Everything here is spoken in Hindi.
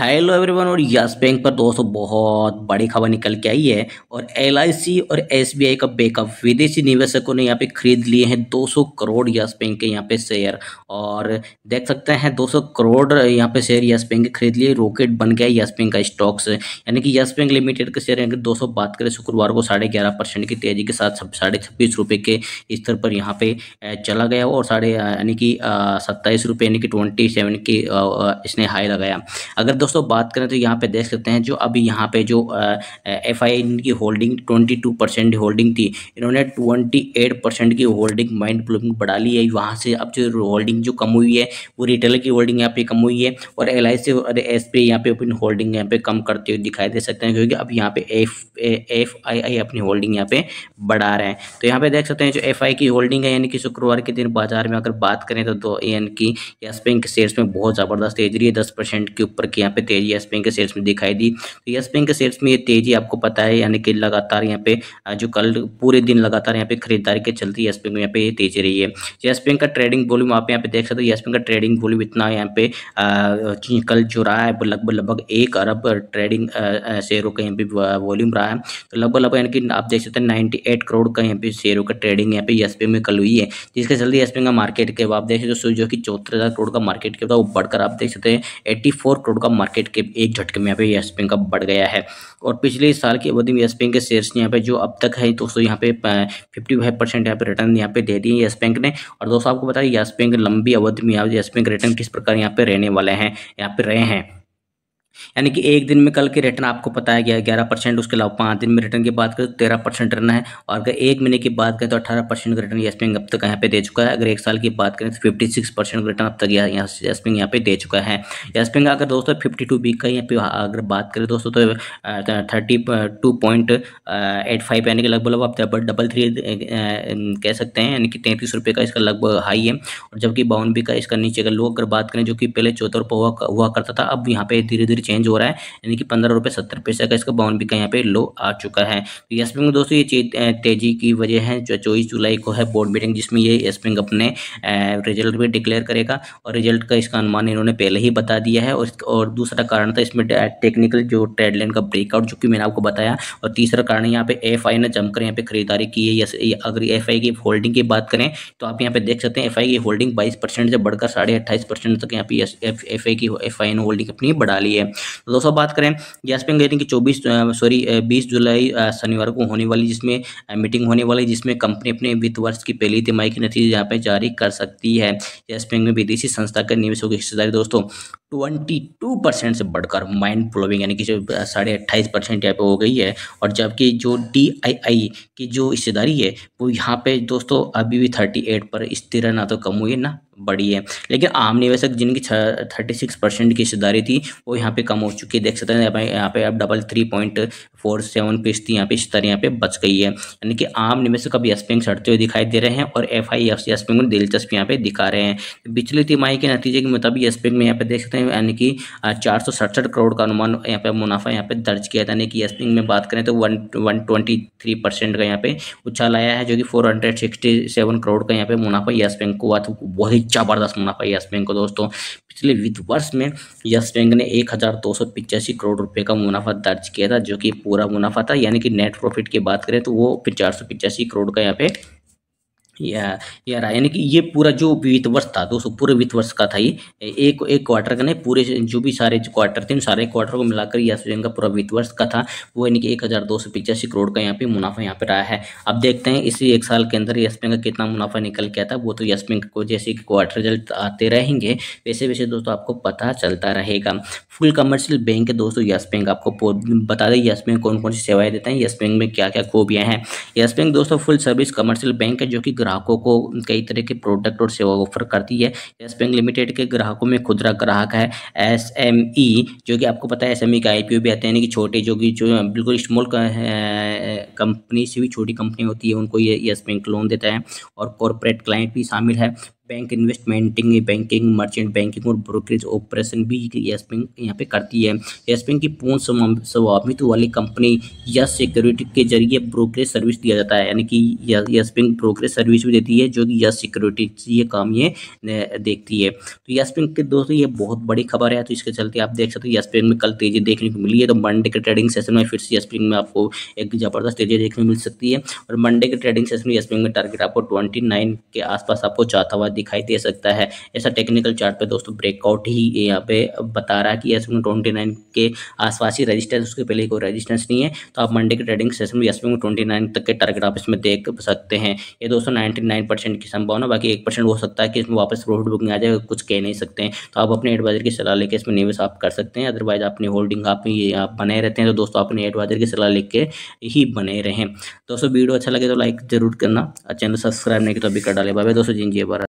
हेलो एवरीवन और यस बैंक पर दोस्तों बहुत बड़ी खबर निकल के आई है और एल और एस का बैकअप विदेशी निवेशकों ने यहाँ पे खरीद लिए हैं 200 करोड़ यस बैंक के यहाँ पे शेयर और देख सकते हैं 200 करोड़ यहाँ पे शेयर यस बैंक के खरीद लिए रॉकेट बन गया यस बैंक का स्टॉक्स यानी कि यस बैंक लिमिटेड के शेयर दो सौ बात करें शुक्रवार को साढ़े ग्यारह परसेंट की तेजी के साथ साढ़े छब्बीस रुपये के स्तर पर यहाँ पे चला गया और साढ़े यानी कि सत्ताईस रुपये यानी कि ट्वेंटी सेवन की इसने हाई लगाया अगर दोस्तों बात करें तो यहाँ पे देख सकते हैं जो अभी यहाँ पे जो एफ आई इनकी holding twenty two percent holding थी इन्होंने ट्वेंटी एट परसेंट की होल्डिंग माइंड ब्लोइंग बढ़ा ली है वहाँ से अब जो होल्डिंग जो कम हुई है वो रिटेलर की होल्डिंग यहाँ पे कम हुई है और एल आई सी और एस पी यहाँ पे अपनी होल्डिंग यहाँ पे कम करते हुए दिखाई दे सकते हैं क्योंकि अब यहाँ पे एफ एफ आई आई अपनी होल्डिंग यहाँ पे बढ़ा रहे हैं तो यहाँ पे देख सकते हैं जो एफ आई की होल्डिंग है यानी कि शुक्रवार के दिन बाजार में अगर बात करें तो दो यानी कि यस बैंक शेयर में बहुत ज़बरदस्त तेजी है दस परसेंट के ऊपर की यहाँ पे तेजी यस बैंक के सेल्स में दिखाई दी तो यस बैंक के सेल्स में ये तेजी आपको पता है यानी कि लगातार यहाँ पे जो कल पूरे दिन लगातार यहाँ पे खरीदारी के चलती यस बैंक में यहाँ पे ये तेजी रही है यस बैंक का ट्रेडिंग वॉल्यूम आप यहाँ पे देख सकते हो यस बैंक का ट्रेडिंग वॉल्यूम इतना यहाँ पे कल जो रहा है लगभग लगभग एक अरब ट्रेडिंग शेयरों का यहाँ पे वॉल्यूम रहा है तो लगभग लगभग यानी कि आप देख सकते हैं नाइनटी एट करोड़ का यहाँ पे शेयरों का ट्रेडिंग यहाँ पे यस बैंक में कल हुई है जिसके चलते यस बैंक का मार्केट के आप देख सकते हो जो कि चौहत्तर करोड़ का मार्केट के था वो बढ़कर आप देख सकते हैं एट्टी करोड़ का मार्केट के एक झटके में यहाँ पे यस बैंक का बढ़ गया है और पिछले साल की अवधि में यस बैंक के शेयर्स यहाँ पे जो अब तक है दोस्तों यहाँ पे फिफ्टी फाइव परसेंट यहाँ पे रिटर्न यहाँ पे दे दिए यस बैंक ने और दोस्तों आपको बताइए यस बैंक लंबी अवधि में यहाँ येस बैंक रिटर्न किस प्रकार यहाँ पे रहने वाले हैं यहाँ पे रहे हैं यानी कि एक दिन में कल के रिटर्न आपको बताया गया है ग्यारह परसेंट उसके अलावा पाँच दिन में रिटर्न की बात करें तो तेरह परसेंट रिटर्न है और अगर एक महीने की बात करें तो अठारह परसेंट का रिटर्न यशमिंग अब तक यहाँ पे दे चुका है अगर एक साल की बात करें तो फिफ्टी सिक्स परसेंट रिटर्न अब तक यहाँ यहाँ पे दे चुका है यशमिंग अगर दोस्तों फिफ्टी टू वीक का यहाँ पे अगर बात करें दोस्तों तो thirty two point eight five यानी कि लगभग आप डबल थ्री कह सकते हैं यानी कि तैंतीस रुपये का इसका लगभग हाई है और जबकि बावन का इसका नीचे का लो अगर बात करें जो कि पहले चौथा रुपये हुआ करता था अब यहाँ पे धीरे धीरे चेंज हो रहा है यानी कि पंद्रह रुपये सत्तर पैसा का इसका बावन का यहाँ पे लो आ चुका है तो यस बैंक दोस्तों ये तेजी की वजह है जो चौबीस जुलाई को है बोर्ड मीटिंग जिसमें ये यस बैंक अपने रिजल्ट भी डिक्लेयर करेगा और रिजल्ट का इसका अनुमान इन्होंने पहले ही बता दिया है और और दूसरा कारण था इसमें टेक्निकल जो ट्रेड लाइन का ब्रेकआउट जो कि मैंने आपको बताया और तीसरा कारण यहाँ पे एफ ने जमकर यहाँ पे खरीदारी की है या अगर एफ की होल्डिंग की बात करें तो आप यहाँ पे देख सकते हैं एफ की होल्डिंग बाईस से बढ़कर साढ़े अट्ठाईस तक यहाँ पे एफ की एफ ने होल्डिंग अपनी बढ़ा ली है तो दोस्तों बात करें गैस पे रेटिंग की चौबीस सॉरी बीस जुलाई शनिवार को होने वाली जिसमें मीटिंग होने वाली जिसमें कंपनी अपने वित्त वर्ष की पहली तिमाही के नतीजे यहाँ पे जारी कर सकती है गैस बैंक में विदेशी संस्था के निवेशों की हिस्सेदारी दोस्तों ट्वेंटी टू परसेंट से बढ़कर माइंड फ्लोविंग यानी कि जो साढ़े अट्ठाईस परसेंट यहाँ पे हो गई है और जबकि जो डी आई आई की जो हिस्सेदारी है वो यहाँ पे दोस्तों अभी भी थर्टी एट पर स्थिर ना तो कम हुई है ना बड़ी है लेकिन आम निवेशक जिनकी थर्टी सिक्स परसेंट की हिस्सेदारी थी वो यहाँ पे कम हो चुकी है देख सकते हैं यहाँ पे अब double three point four seven फीसदी यहाँ पे हिस्सेदारी यहाँ पे बच गई है यानी कि आम निवेशक अब यस्पिंग चढ़ते हुए दिखाई दे रहे हैं और F I F C S में दिलचस्प यहाँ पे दिखा रहे हैं पिछली तिमाही के नतीजे के मुताबिक यस्पिंग में यहाँ पे देख सकते हैं यानी कि चार सौ सड़सठ करोड़ का अनुमान यहाँ पे मुनाफा यहाँ पे दर्ज किया था यानी कि यस्पिंग में बात करें तो one one twenty three percent का यहाँ पे उछाल आया है जो कि four hundred sixty seven crore का यहाँ पे मुनाफा यस बैंक को हुआ था बहुत ही जबरदस्त मुनाफा यस बैंक को दोस्तों पिछले वित्त वर्ष में यस बैंक ने एक करोड़ रुपए का मुनाफा दर्ज किया था जो कि पूरा मुनाफा था यानी कि नेट प्रॉफिट की बात करें तो वो चार करोड़ का यहाँ पे या, रहा यानी कि ये पूरा जो वित्त वर्ष था दोस्तों पूरे वित्त वर्ष का था ये एक एक क्वार्टर का नहीं पूरे जो भी सारे क्वार्टर थे उन सारे क्वार्टर को मिलाकर यह स्वीडन का पूरा वित्त वर्ष का था वो यानी कि एक हज़ार दो सौ पिचासी करोड़ का यहाँ पे मुनाफा यहाँ पे रहा है अब देखते हैं इसी एक साल के अंदर यस बैंक का कितना मुनाफा निकल गया था वो तो यस बैंक को जैसे कि क्वार्टर रिजल्ट आते रहेंगे वैसे वैसे दोस्तों आपको पता चलता रहेगा फुल कमर्शियल बैंक है दोस्तों यस बैंक आपको बता दें यस बैंक कौन कौन सी सेवाएं देते हैं यस बैंक में क्या क्या खूबियाँ हैं यस बैंक दोस्तों फुल सर्विस कमर्शियल बैंक है जो कि ग्राहकों को कई तरह के प्रोडक्ट और सेवा ऑफर करती है येस बैंक लिमिटेड के ग्राहकों में खुदरा ग्राहक है एस e, जो कि आपको पता है एस e का आई भी आते हैं यानी कि छोटे जो कि जो बिल्कुल स्मॉल कंपनी से भी छोटी कंपनी होती है उनको ये येस बैंक लोन देता है और कॉरपोरेट क्लाइंट भी शामिल है bank investment banking merchant banking और ब्रोकरेज ऑपरेशन भी यस बैंक यहाँ पे करती है यस बैंक की पूर्ण स्वामित्व वाली कंपनी यस सिक्योरिटी के जरिए ब्रोकरेज सर्विस दिया जाता है यानी कि यस बैंक ब्रोकरेज सर्विस भी देती है जो कि यस सिक्योरिटी ये काम ये देखती है तो यस बैंक के दोस्तों ये बहुत बड़ी खबर है तो इसके चलते आप देख सकते हो यस बैंक में कल तेजी देखने को मिली है तो मंडे के ट्रेडिंग सेशन में फिर से यस बैंक में आपको एक ज़बरदस्त तेजी देखने को मिल सकती है और मंडे के ट्रेडिंग सेशन में यस बैंक में टारगेट आपको ट्वेंटी के आसपास आपको चाहता हुआ दिखाई दे सकता है ऐसा टेक्निकल चार्ट पे दोस्तों ब्रेकआउट ही यहाँ पे बता रहा है कि एस ट्वेंटी नाइन के आसपास ही रेजिस्टेंस उसके पहले कोई रेजिस्टेंस नहीं है तो आप मंडे के ट्रेडिंग सेशन में एस ट्वेंटी नाइन तक के टारगेट आप इसमें देख सकते हैं ये दोस्तों नाइनटी नाइन परसेंट की संभावना बाकी एक परसेंट हो सकता है कि इसमें वापस प्रॉफिट बुकिंग आ जाए कुछ कह नहीं सकते हैं तो आप अपने एडवाइजर की सलाह लेकर इसमें निवेश आप कर सकते हैं अदरवाइज अपनी होल्डिंग आप ये आप बनाए रहते हैं तो दोस्तों अपने एडवाइजर की सलाह लेकर ही बने रहें दोस्तों वीडियो अच्छा लगे तो लाइक जरूर करना चैनल सब्सक्राइब नहीं किया तो अभी कर डाले बाबा दोस्तों जिंजी बारा